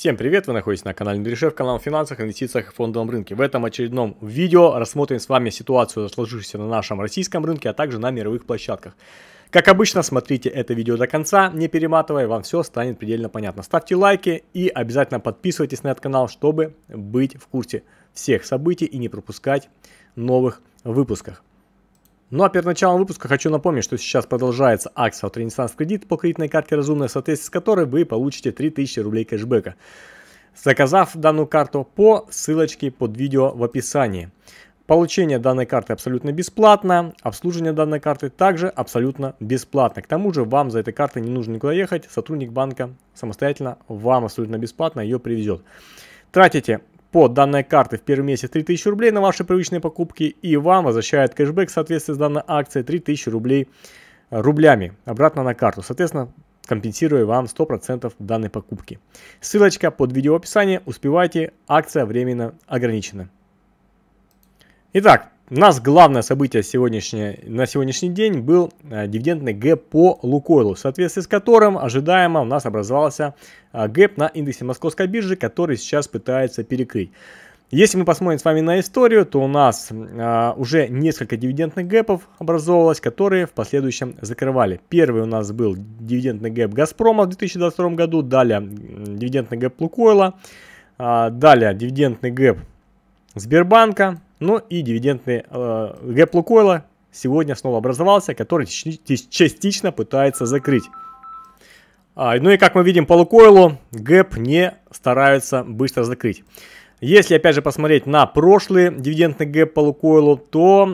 Всем привет, вы находитесь на канале Андрешев, канал о финансах, инвестициях и фондовом рынке. В этом очередном видео рассмотрим с вами ситуацию, сложившуюся на нашем российском рынке, а также на мировых площадках. Как обычно, смотрите это видео до конца, не перематывая, вам все станет предельно понятно. Ставьте лайки и обязательно подписывайтесь на этот канал, чтобы быть в курсе всех событий и не пропускать новых выпусках. Ну а перед началом выпуска хочу напомнить, что сейчас продолжается акция от Renaissance Кредит по кредитной карте «Разумная», в соответствии с которой вы получите 3000 рублей кэшбэка, заказав данную карту по ссылочке под видео в описании. Получение данной карты абсолютно бесплатно, обслуживание данной карты также абсолютно бесплатно. К тому же вам за этой картой не нужно никуда ехать, сотрудник банка самостоятельно вам абсолютно бесплатно ее привезет. Тратите по данной карте в первый месяц 3000 рублей на ваши привычные покупки и вам возвращает кэшбэк в соответствии с данной акцией 3000 рублей э, рублями обратно на карту. Соответственно, компенсируя вам 100% данной покупки. Ссылочка под видео описание. Успевайте, акция временно ограничена. Итак, у нас главное событие сегодняшнее, на сегодняшний день был э, дивидендный гэп по Лукойлу, в соответствии с которым ожидаемо у нас образовался э, гэп на индексе московской биржи, который сейчас пытается перекрыть. Если мы посмотрим с вами на историю, то у нас э, уже несколько дивидендных гэпов образовывалось, которые в последующем закрывали. Первый у нас был дивидендный гэп Газпрома в 2022 году, далее дивидендный гэп Лукойла, далее дивидендный гэп Сбербанка но ну и дивидендный э, гэп Лукойла сегодня снова образовался, который частично пытается закрыть. А, ну и как мы видим по Лукойлу, гэп не стараются быстро закрыть. Если опять же посмотреть на прошлый дивидендный гэп по Лукойлу, то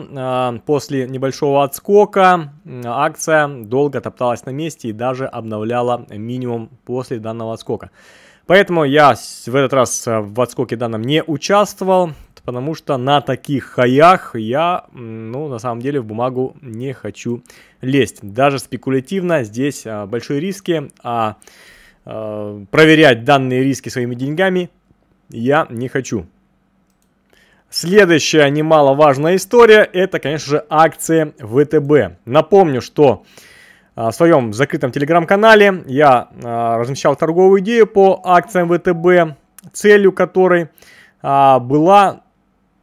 э, после небольшого отскока акция долго топталась на месте и даже обновляла минимум после данного отскока. Поэтому я в этот раз э, в отскоке данном не участвовал потому что на таких хаях я, ну, на самом деле в бумагу не хочу лезть. Даже спекулятивно здесь а, большие риски, а, а проверять данные риски своими деньгами я не хочу. Следующая немаловажная история, это, конечно же, акции ВТБ. Напомню, что а, в своем закрытом телеграм-канале я размещал торговую идею по акциям ВТБ, целью которой была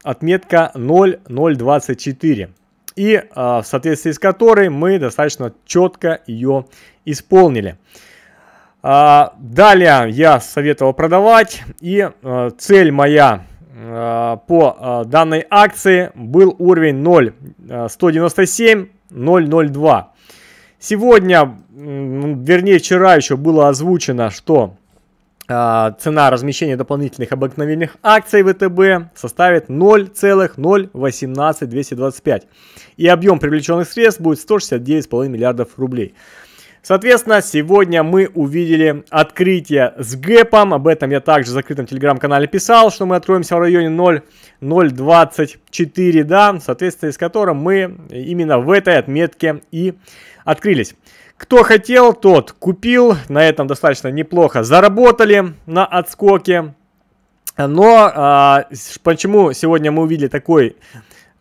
отметка 0024 и а, в соответствии с которой мы достаточно четко ее исполнили. А, далее я советовал продавать и а, цель моя по данной акции был уровень 0.197.0.02. Сегодня, вернее вчера еще было озвучено, что а, цена размещения дополнительных обыкновенных акций ВТБ составит 0,018225. И объем привлеченных средств будет 169,5 миллиардов рублей. Соответственно, сегодня мы увидели открытие с гэпом. Об этом я также в закрытом телеграм-канале писал, что мы откроемся в районе 0.024, да, в соответствии с которым мы именно в этой отметке и открылись. Кто хотел, тот купил. На этом достаточно неплохо заработали на отскоке. Но а, почему сегодня мы увидели такой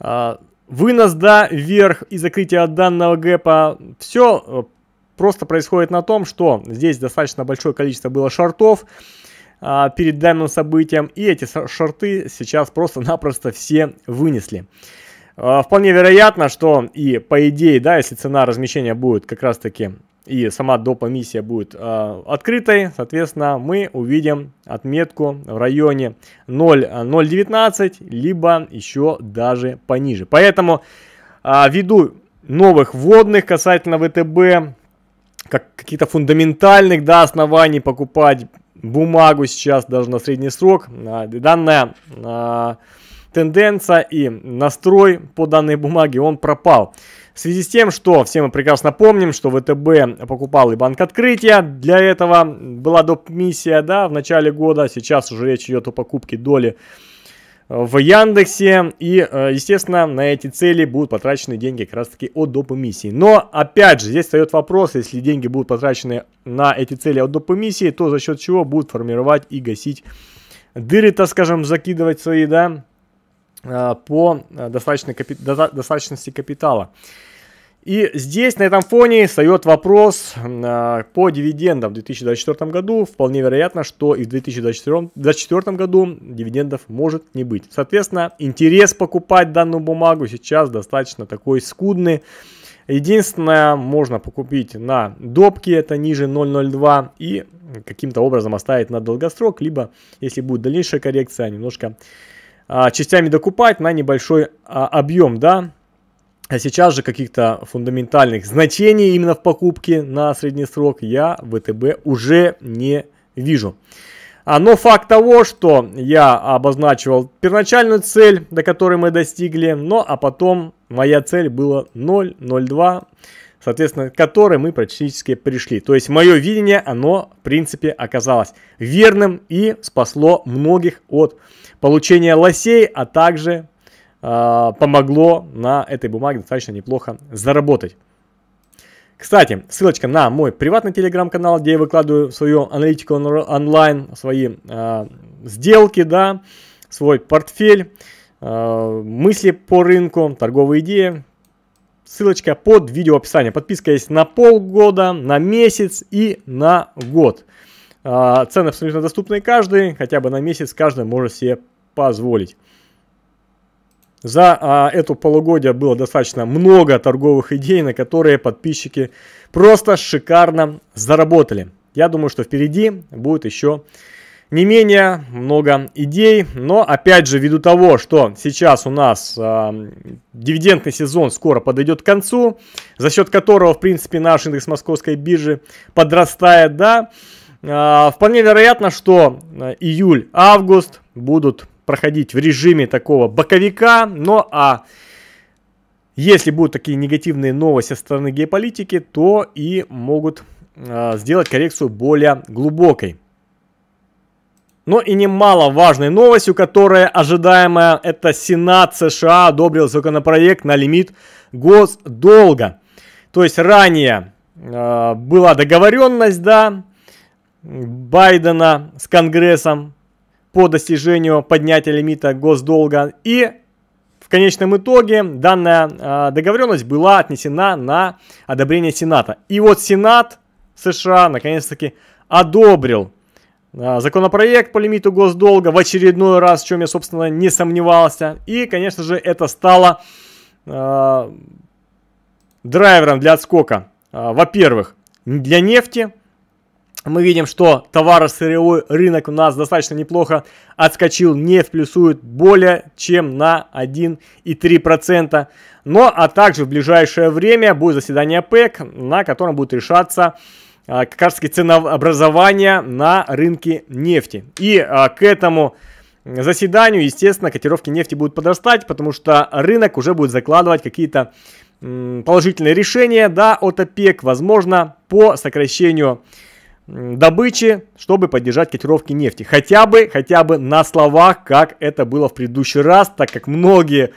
а, вынос, да, вверх и закрытие данного гэпа? Все э, просто происходит на том, что здесь достаточно большое количество было шортов а, перед данным событием. И эти шорты сейчас просто-напросто все вынесли. А, вполне вероятно, что и по идее, да, если цена размещения будет как раз таки и сама допа будет э, открытой, соответственно, мы увидим отметку в районе 0.019, а, либо еще даже пониже. Поэтому э, ввиду новых вводных касательно ВТБ, как каких-то фундаментальных да, оснований покупать бумагу сейчас даже на средний срок, э, данная... Э, тенденция и настрой по данной бумаге, он пропал. В связи с тем, что все мы прекрасно помним, что ВТБ покупал и банк открытия, для этого была доп. миссия, да, в начале года, сейчас уже речь идет о покупке доли э, в Яндексе. И, э, естественно, на эти цели будут потрачены деньги как раз таки от доп. эмиссии. Но, опять же, здесь встает вопрос, если деньги будут потрачены на эти цели от доп. эмиссии, то за счет чего будут формировать и гасить дыры-то, скажем, закидывать свои, да, Э, по э, капи... достаточности капитала. И здесь на этом фоне встает вопрос э, по дивидендам в 2024 году. Вполне вероятно, что и в 2024, 2024 году дивидендов может не быть. Соответственно, интерес покупать данную бумагу сейчас достаточно такой скудный. Единственное, можно покупить на допке, это ниже 0.02 и каким-то образом оставить на долгосрок, либо если будет дальнейшая коррекция, немножко а, частями докупать на небольшой а, объем, да. А сейчас же каких-то фундаментальных значений именно в покупке на средний срок я в ВТБ уже не вижу. А, но факт того, что я обозначивал первоначальную цель, до которой мы достигли, но а потом моя цель была 0,02, соответственно, к которой мы практически пришли. То есть мое видение, оно в принципе оказалось верным и спасло многих от получение лосей, а также э, помогло на этой бумаге достаточно неплохо заработать. Кстати, ссылочка на мой приватный телеграм-канал, где я выкладываю свою аналитику онлайн, свои э, сделки, да, свой портфель, э, мысли по рынку, торговые идеи. Ссылочка под видео описание. Подписка есть на полгода, на месяц и на год. Цены абсолютно доступны каждый, хотя бы на месяц каждый может себе позволить. За а, эту полугодие было достаточно много торговых идей, на которые подписчики просто шикарно заработали. Я думаю, что впереди будет еще не менее много идей, но опять же, ввиду того, что сейчас у нас э, дивидендный сезон скоро подойдет к концу, за счет которого, в принципе, наш индекс московской биржи подрастает, да, э, вполне вероятно, что а, июль-август будут проходить в режиме такого боковика. Но а если будут такие негативные новости со стороны геополитики, то и могут э, сделать коррекцию более глубокой. Но и немаловажной новостью, которая ожидаемая, это Сенат США одобрил законопроект на лимит госдолга. То есть ранее э, была договоренность, да, Байдена с Конгрессом по достижению поднятия лимита госдолга. И в конечном итоге данная а, договоренность была отнесена на одобрение Сената. И вот Сенат США наконец-таки одобрил а, законопроект по лимиту госдолга в очередной раз, в чем я, собственно, не сомневался. И, конечно же, это стало э, драйвером для отскока. Во-первых, для нефти, мы видим, что товаро-сырьевой рынок у нас достаточно неплохо отскочил. Нефть плюсует более чем на 1,3%. Но, ну, а также в ближайшее время будет заседание ПЭК, на котором будет решаться а, как раз таки ценообразование на рынке нефти. И а, к этому заседанию, естественно, котировки нефти будут подрастать, потому что рынок уже будет закладывать какие-то положительные решения да, от ОПЕК, возможно, по сокращению добычи, чтобы поддержать котировки нефти. Хотя бы, хотя бы на словах, как это было в предыдущий раз, так как многие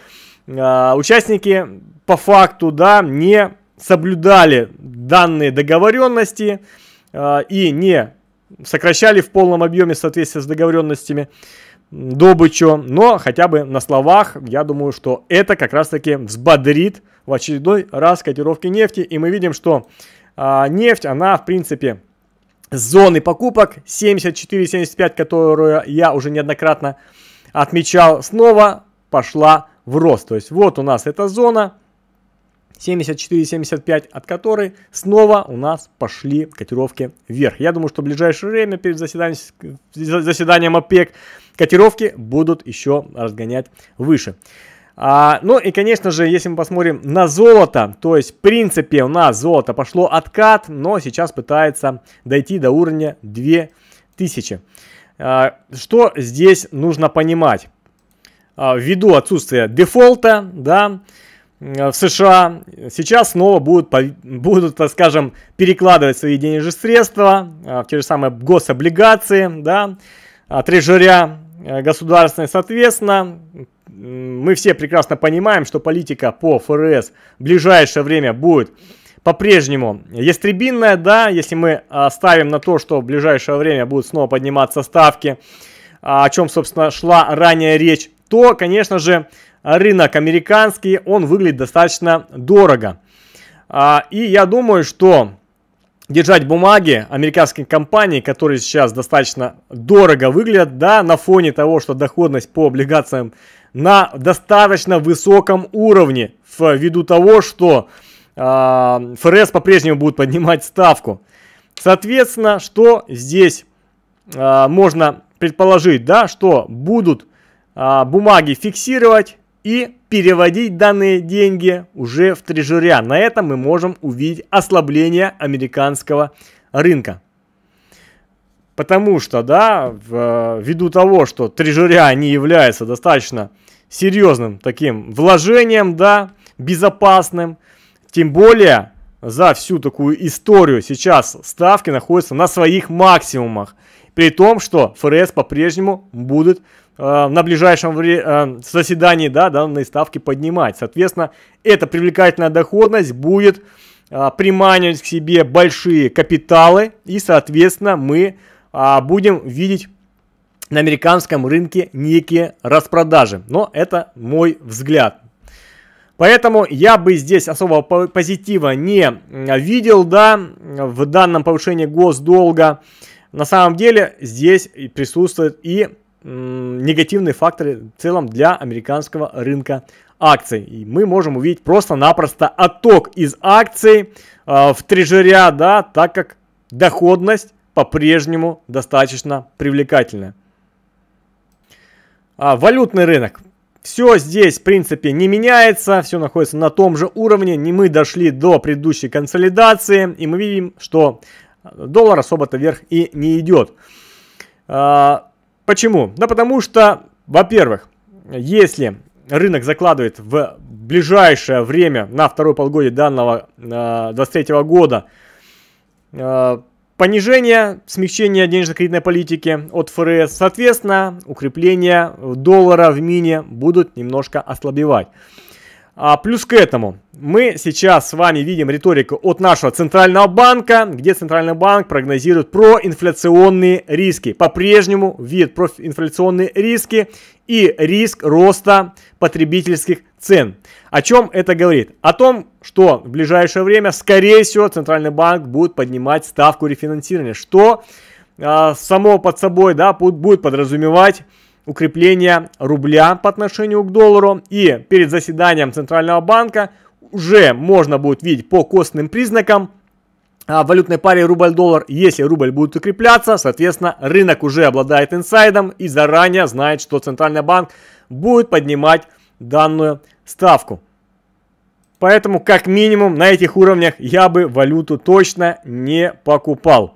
э, участники по факту, да, не соблюдали данные договоренности э, и не сокращали в полном объеме в соответствии с договоренностями добычу, но хотя бы на словах, я думаю, что это как раз таки взбодрит в очередной раз котировки нефти, и мы видим, что э, нефть, она в принципе зоны покупок 74-75, которую я уже неоднократно отмечал, снова пошла в рост. То есть вот у нас эта зона 74-75, от которой снова у нас пошли котировки вверх. Я думаю, что в ближайшее время перед заседанием, заседанием ОПЕК котировки будут еще разгонять выше. А, ну и, конечно же, если мы посмотрим на золото, то есть, в принципе, у нас золото пошло откат, но сейчас пытается дойти до уровня 2000. А, что здесь нужно понимать? А, ввиду отсутствия дефолта, да, в США сейчас снова будут, будут, так скажем, перекладывать свои денежные средства а, в те же самые гособлигации, да, а, трежеря э, государственные, соответственно, мы все прекрасно понимаем, что политика по ФРС в ближайшее время будет по-прежнему ястребинная, да, если мы а, ставим на то, что в ближайшее время будут снова подниматься ставки, а, о чем, собственно, шла ранее речь, то, конечно же, рынок американский, он выглядит достаточно дорого. А, и я думаю, что держать бумаги американских компаний, которые сейчас достаточно дорого выглядят, да, на фоне того, что доходность по облигациям на достаточно высоком уровне, ввиду того, что э, ФРС по-прежнему будет поднимать ставку. Соответственно, что здесь э, можно предположить, да, что будут э, бумаги фиксировать, и переводить данные деньги уже в трежуря. На этом мы можем увидеть ослабление американского рынка. Потому что, да, ввиду того, что трежуря не является достаточно серьезным таким вложением, да, безопасным, тем более за всю такую историю сейчас ставки находятся на своих максимумах. При том, что ФРС по-прежнему будет Э, на ближайшем вре- э, заседании да, данные ставки поднимать. Соответственно, эта привлекательная доходность будет э, приманивать к себе большие капиталы и, соответственно, мы а, будем видеть на американском рынке некие распродажи. Но это мой взгляд. Поэтому я бы здесь особого позитива не видел, да, в данном повышении госдолга. На самом деле здесь присутствует и негативные факторы в целом для американского рынка акций. И мы можем увидеть просто-напросто отток из акций э, в трежеря, да, так как доходность по-прежнему достаточно привлекательная. А, валютный рынок. Все здесь, в принципе, не меняется, все находится на том же уровне, не мы дошли до предыдущей консолидации, и мы видим, что доллар особо-то вверх и не идет. А, Почему? Да потому что, во-первых, если рынок закладывает в ближайшее время, на второй полугодии данного 2023 э, года, э, понижение, смягчение денежно-кредитной политики от ФРС, соответственно, укрепление доллара в мине будут немножко ослабевать. А плюс к этому, мы сейчас с вами видим риторику от нашего Центрального банка, где Центральный банк прогнозирует проинфляционные риски. По-прежнему видит проинфляционные риски и риск роста потребительских цен. О чем это говорит? О том, что в ближайшее время, скорее всего, Центральный банк будет поднимать ставку рефинансирования, что э, само под собой да, будет подразумевать укрепления рубля по отношению к доллару. И перед заседанием Центрального банка уже можно будет видеть по костным признакам в а, валютной паре рубль-доллар, если рубль будет укрепляться, соответственно, рынок уже обладает инсайдом и заранее знает, что Центральный банк будет поднимать данную ставку. Поэтому, как минимум, на этих уровнях я бы валюту точно не покупал.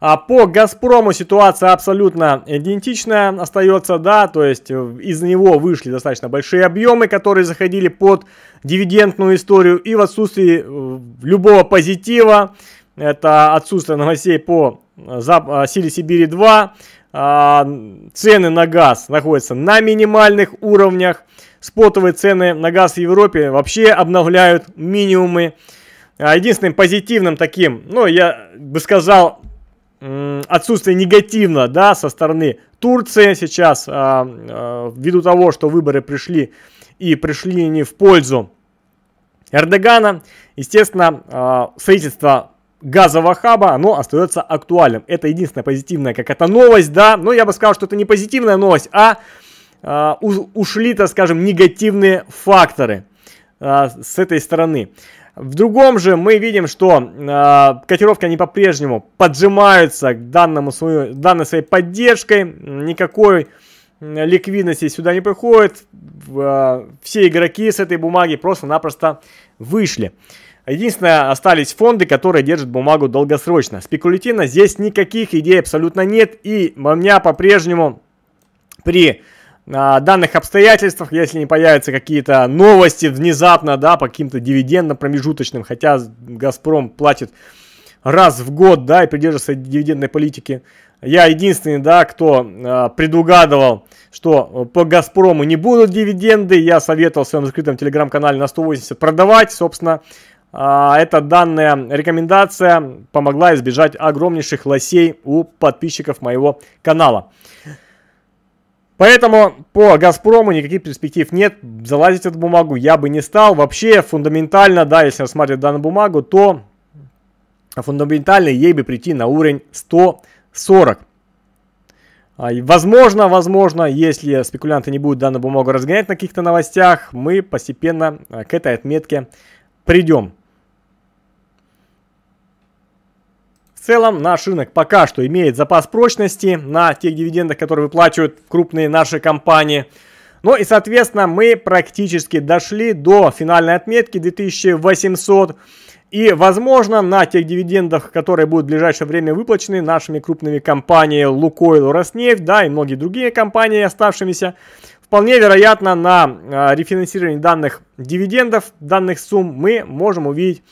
А по «Газпрому» ситуация абсолютно идентичная остается, да, то есть э, из него вышли достаточно большие объемы, которые заходили под дивидендную историю и в отсутствии э, любого позитива, это отсутствие новостей по э, силе Сибири-2, а, цены на газ находятся на минимальных уровнях, спотовые цены на газ в Европе вообще обновляют минимумы. А единственным позитивным таким, ну, я бы сказал, отсутствие негативно, да, со стороны Турции сейчас, а, а, ввиду того, что выборы пришли и пришли не в пользу Эрдогана, естественно, а, строительство газового хаба, оно остается актуальным. Это единственная позитивная какая-то новость, да, но ну, я бы сказал, что это не позитивная новость, а ушли, так скажем, негативные факторы с этой стороны. В другом же мы видим, что э, котировки они по-прежнему поджимаются к данному свою, данной своей поддержкой. Никакой ликвидности сюда не приходит. Э, все игроки с этой бумаги просто-напросто вышли. Единственное, остались фонды, которые держат бумагу долгосрочно. Спекулятивно здесь никаких идей абсолютно нет. И у меня по-прежнему при а, данных обстоятельствах, если не появятся какие-то новости внезапно, да, по каким-то дивидендам промежуточным, хотя Газпром платит раз в год, да, и придерживается дивидендной политики. Я единственный, да, кто э, предугадывал, что э, по Газпрому не будут дивиденды. Я советовал в своем закрытом телеграм-канале на 180 продавать, собственно. Э, эта данная рекомендация помогла избежать огромнейших лосей у подписчиков моего канала. Поэтому по «Газпрому» никаких перспектив нет. Залазить эту бумагу я бы не стал. Вообще, фундаментально, да, если рассматривать данную бумагу, то фундаментально ей бы прийти на уровень 140. А, возможно, возможно, если спекулянты не будут данную бумагу разгонять на каких-то новостях, мы постепенно а, к этой отметке придем. В целом наш рынок пока что имеет запас прочности на тех дивидендах, которые выплачивают крупные наши компании. Ну и, соответственно, мы практически дошли до финальной отметки 2800. И, возможно, на тех дивидендах, которые будут в ближайшее время выплачены нашими крупными компаниями Лукойл, Роснефть, да, и многие другие компании оставшимися, вполне вероятно, на а, рефинансирование данных дивидендов, данных сумм мы можем увидеть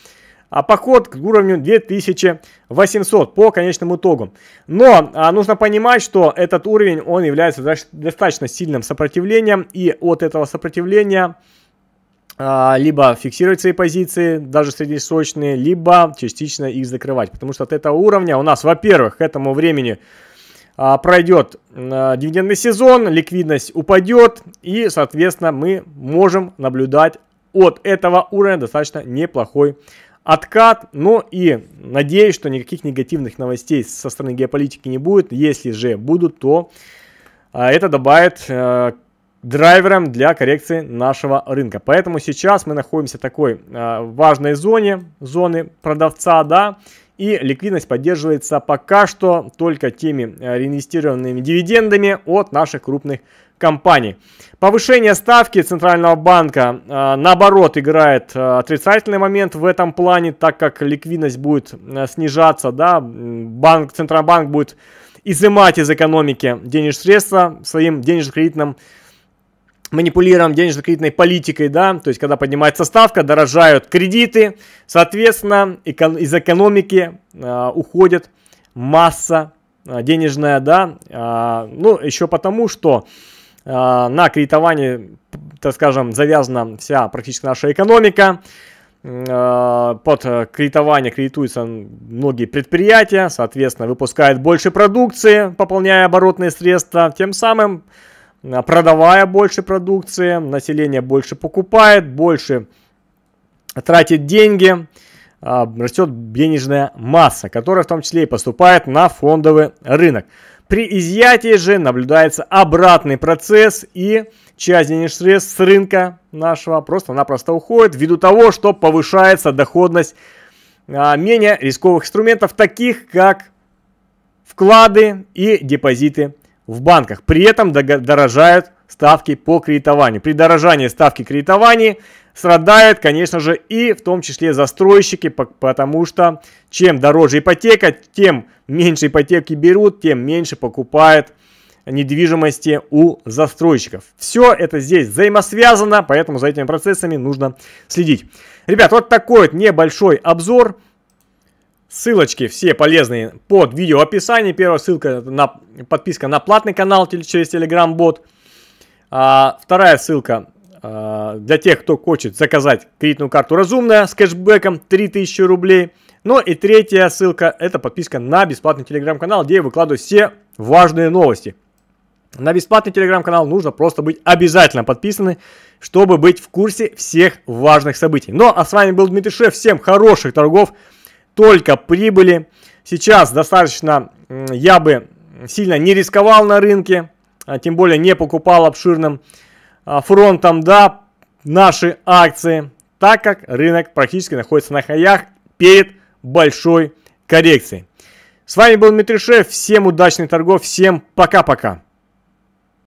а поход к уровню 2800 по конечному итогу. Но а, нужно понимать, что этот уровень, он является достаточно сильным сопротивлением, и от этого сопротивления а, либо фиксировать свои позиции, даже среднесрочные, либо частично их закрывать. Потому что от этого уровня у нас, во-первых, к этому времени а, пройдет а, дивидендный сезон, ликвидность упадет, и, соответственно, мы можем наблюдать от этого уровня достаточно неплохой откат. но и надеюсь, что никаких негативных новостей со стороны геополитики не будет. Если же будут, то а, это добавит э, драйвером для коррекции нашего рынка. Поэтому сейчас мы находимся в такой а, важной зоне, зоны продавца, да, и ликвидность поддерживается пока что только теми э, реинвестированными дивидендами от наших крупных компаний. Повышение ставки Центрального банка, э, наоборот, играет э, отрицательный момент в этом плане, так как ликвидность будет снижаться, да, банк, центральный банк будет изымать из экономики денежные средства своим денежно-кредитным манипулируем денежно-кредитной политикой, да, то есть когда поднимается ставка, дорожают кредиты, соответственно, из экономики а, уходит масса а, денежная, да, а, ну, еще потому, что на кредитовании, так скажем, завязана вся практически наша экономика, под кредитование кредитуются многие предприятия, соответственно, выпускают больше продукции, пополняя оборотные средства, тем самым Э, продавая больше продукции, население больше покупает, больше тратит деньги, э, растет денежная масса, которая в том числе и поступает на фондовый рынок. При изъятии же наблюдается обратный процесс и часть денежных средств с рынка нашего просто-напросто уходит ввиду того, что повышается доходность э, менее рисковых инструментов, таких как вклады и депозиты в банках. При этом дорожают ставки по кредитованию. При дорожании ставки кредитования страдают, конечно же, и в том числе застройщики, потому что чем дороже ипотека, тем меньше ипотеки берут, тем меньше покупают недвижимости у застройщиков. Все это здесь взаимосвязано, поэтому за этими процессами нужно следить. Ребят, вот такой вот небольшой обзор. Ссылочки все полезные под видео в описании. Первая ссылка на подписка на платный канал через Telegram бот. А, вторая ссылка а, для тех, кто хочет заказать кредитную карту разумная с кэшбэком 3000 рублей. Ну и третья ссылка это подписка на бесплатный телеграм-канал, где я выкладываю все важные новости. На бесплатный телеграм-канал нужно просто быть обязательно подписаны, чтобы быть в курсе всех важных событий. Ну а с вами был Дмитрий Шеф. Всем хороших торгов! только прибыли. Сейчас достаточно я бы сильно не рисковал на рынке, а тем более не покупал обширным а, фронтом, да, наши акции, так как рынок практически находится на хаях перед большой коррекцией. С вами был Дмитрий Шеф, всем удачных торгов, всем пока-пока.